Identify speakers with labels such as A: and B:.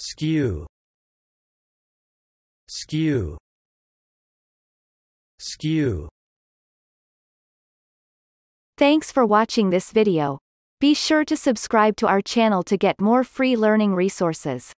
A: skew skew skew
B: Thanks for watching this video. Be sure to subscribe to our channel to get more free learning resources.